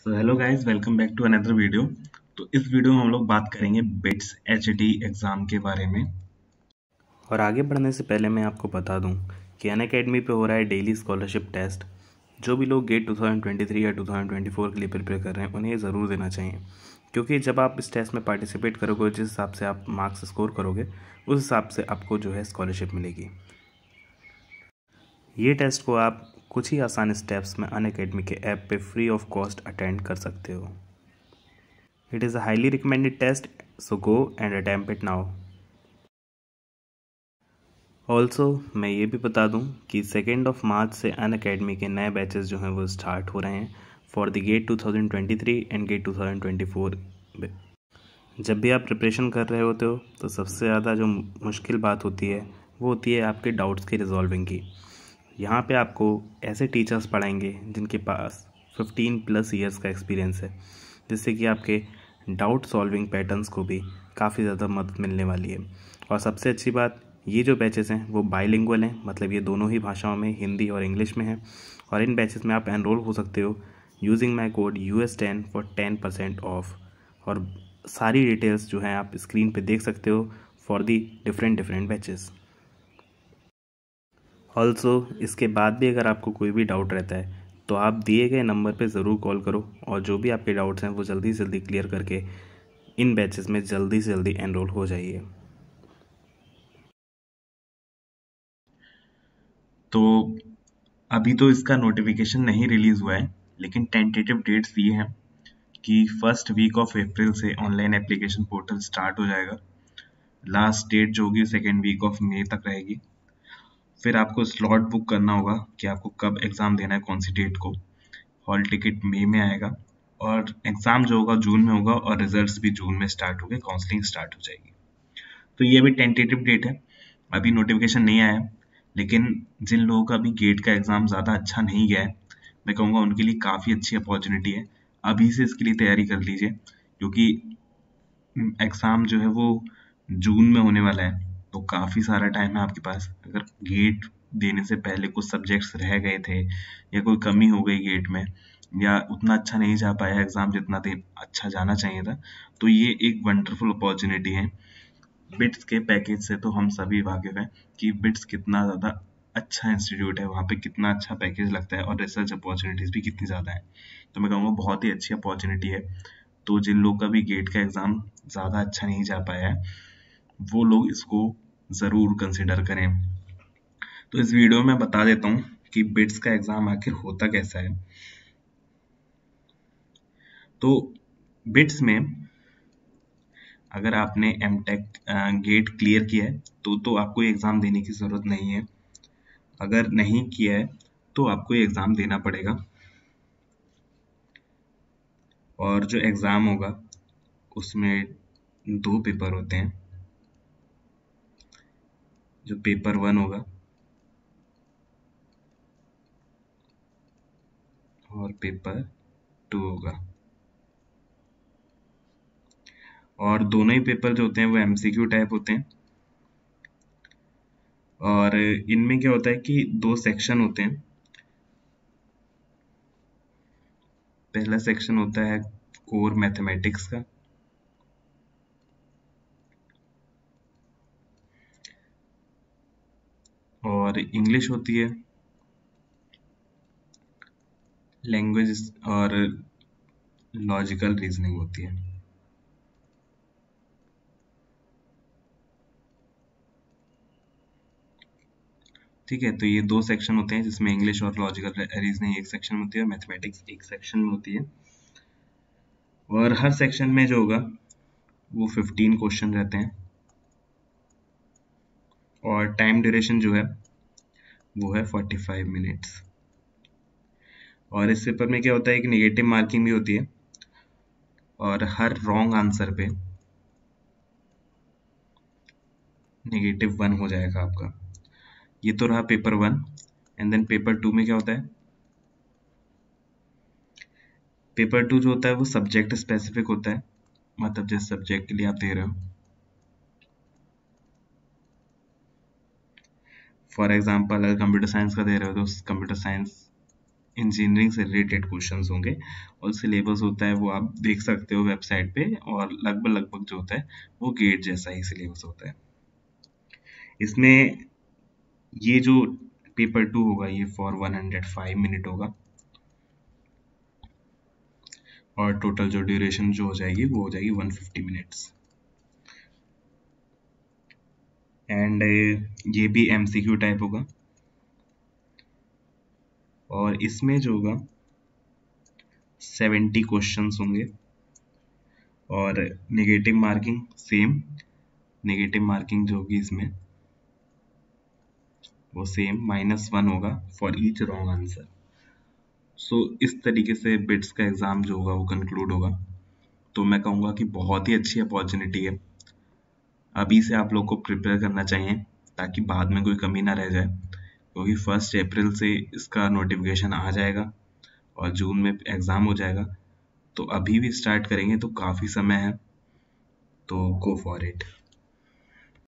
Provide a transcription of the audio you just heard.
so hello guys welcome back to another video तो इस video में हम लोग बात करेंगे बिट्स एच एग्ज़ाम के बारे में और आगे बढ़ने से पहले मैं आपको बता दूं कि अन अकेडमी पर हो रहा है डेली स्कॉलरशिप टेस्ट जो भी लोग गेट 2023 या 2024 के लिए प्रिपेयर कर रहे हैं उन्हें ज़रूर देना चाहिए क्योंकि जब आप इस टेस्ट में पार्टिसिपेट करोगे जिस हिसाब से आप मार्क्स स्कोर करोगे उस हिसाब से आपको जो है स्कॉलरशिप मिलेगी ये टेस्ट को आप कुछ ही आसान स्टेप्स में अन अकेडमी के ऐप पे फ्री ऑफ कॉस्ट अटेंड कर सकते हो it is a highly recommended test so go and attempt it now also मैं ये भी बता दूँ कि सेकेंड ऑफ मार्च से अन अकेडमी के नए बैचेस जो हैं वो स्टार्ट हो रहे हैं for the GATE 2023 and GATE 2024 जब भी आप प्रिपरेशन कर रहे होते हो तो सबसे ज़्यादा जो मुश्किल बात होती है वो होती है आपके डाउट्स की रिजॉल्विंग की यहाँ पे आपको ऐसे टीचर्स पढ़ाएंगे जिनके पास 15 प्लस ईयर्स का एक्सपीरियंस है जिससे कि आपके डाउट सॉल्विंग पैटर्न्स को भी काफ़ी ज़्यादा मदद मिलने वाली है और सबसे अच्छी बात ये जो बैचेस हैं वो बाईलिंगुअल हैं मतलब ये दोनों ही भाषाओं में हिंदी और इंग्लिश में हैं और इन बैचेस में आप एनरोल हो सकते हो using my code U S ten for ten percent off और सारी डिटेल्स जो हैं आप स्क्रीन पे देख सकते हो for the different different batches also इसके बाद भी अगर आपको कोई भी डाउट रहता है तो आप दिए गए नंबर पे ज़रूर कॉल करो और जो भी आपके डाउट्स हैं वो जल्दी से जल्दी क्लियर करके इन बैचेस में जल्दी से जल्दी एनरोल हो जाइए तो अभी तो इसका नोटिफिकेशन नहीं रिलीज़ हुआ है लेकिन टेंटेटिव डेट्स ये हैं कि फर्स्ट वीक ऑफ अप्रैल से ऑनलाइन एप्लीकेशन पोर्टल स्टार्ट हो जाएगा लास्ट डेट जो होगी सेकेंड वीक ऑफ मई तक रहेगी फिर आपको स्लॉट बुक करना होगा कि आपको कब एग्ज़ाम देना है कौन सी डेट को हॉल टिकट मई में आएगा और एग्ज़ाम जो होगा जून में होगा और रिजल्ट्स भी जून में स्टार्ट हो गए काउंसलिंग स्टार्ट हो जाएगी तो ये अभी टेंटेटिव डेट है अभी नोटिफिकेशन नहीं आया लेकिन जिन लोगों का अभी गेट का एग्ज़ाम ज़्यादा अच्छा नहीं गया है मैं कहूँगा उनके लिए काफ़ी अच्छी अपॉर्चुनिटी है अभी से इसके लिए तैयारी कर लीजिए क्योंकि एग्ज़ाम जो है वो जून में होने वाला है तो काफ़ी सारा टाइम है आपके पास अगर गेट देने से पहले कुछ सब्जेक्ट्स रह गए थे या कोई कमी हो गई गेट में या उतना अच्छा नहीं जा पाया एग्ज़ाम जितना दिन अच्छा जाना चाहिए था तो ये एक वंडरफुल अपॉर्चुनिटी है बिट्स के पैकेज से तो हम सभी वाकिफ़ हैं कि बिट्स कितना ज़्यादा अच्छा इंस्टीट्यूट है वहाँ पे कितना अच्छा पैकेज लगता है और रिसर्च अपॉर्चुनिटीज़ भी कितनी ज़्यादा है तो मैं कहूँगा बहुत ही अच्छी अपॉर्चुनिटी है तो जिन लोग का भी गेट का एग्ज़ाम ज़्यादा अच्छा नहीं जा पाया है वो लोग इसको ज़रूर कंसिडर करें तो इस वीडियो में बता देता हूँ कि बिट्स का एग्ज़ाम आखिर होता कैसा है तो बिट्स में अगर आपने एम टेक गेट क्लियर किया है तो तो आपको एग्ज़ाम देने की ज़रूरत नहीं है अगर नहीं किया है तो आपको एग्ज़ाम देना पड़ेगा और जो एग्ज़ाम होगा उसमें दो पेपर होते हैं जो पेपर वन होगा और पेपर टू होगा और दोनों ही पेपर जो होते हैं वो एमसीक्यू टाइप होते हैं और इनमें क्या होता है कि दो सेक्शन होते हैं पहला सेक्शन होता है कोर मैथमेटिक्स का और इंग्लिश होती है लैंग्वेज और लॉजिकल रीजनिंग होती है ठीक है तो ये दो सेक्शन होते हैं जिसमें इंग्लिश और लॉजिकल रीजनिंग एक सेक्शन में होती है और मैथमेटिक्स एक सेक्शन में होती है और हर सेक्शन में जो होगा वो फिफ्टीन क्वेश्चन रहते हैं और टाइम ड्यूरेशन जो है वो है 45 मिनट्स और इस पेपर में क्या होता है कि निगेटिव मार्किंग भी होती है और हर रॉन्ग आंसर पे नेगेटिव वन हो जाएगा आपका ये तो रहा paper one and then paper two में क्या होता है पेपर टू जो होता है वो सब्जेक्ट स्पेसिफिक होता है मतलब जिस सब्जेक्ट के लिए आप दे रहे हो फॉर एग्जाम्पल अगर कंप्यूटर साइंस का दे रहे हो तो कंप्यूटर साइंस इंजीनियरिंग से रिलेटेड क्वेश्चंस होंगे और सिलेबस होता है वो आप देख सकते हो वेबसाइट पे और लगभग लगभग जो होता है वो गेट जैसा ही सिलेबस होता है इसमें ये जो पेपर टू होगा ये फॉर 105 मिनट होगा और टोटल जो ड्यूरेशन जो हो जाएगी वो हो जाएगी 150 मिनट्स एंड uh, ये भी एम टाइप होगा और इसमें जो होगा सेवेंटी क्वेश्चंस होंगे और negative marking same negative marking जो होगी इसमें वो सेम माइनस वन होगा for each wrong answer so इस तरीके से बिट्स का एग्ज़ाम जो होगा वो कंक्लूड होगा तो मैं कहूँगा कि बहुत ही अच्छी अपॉर्चुनिटी है अभी से आप लोग को प्रिपेयर करना चाहिए ताकि बाद में कोई कमी ना रह जाए क्योंकि फर्स्ट अप्रैल से इसका नोटिफिकेशन आ जाएगा और जून में एग्ज़ाम हो जाएगा तो अभी भी स्टार्ट करेंगे तो काफ़ी समय है तो गो फॉर इट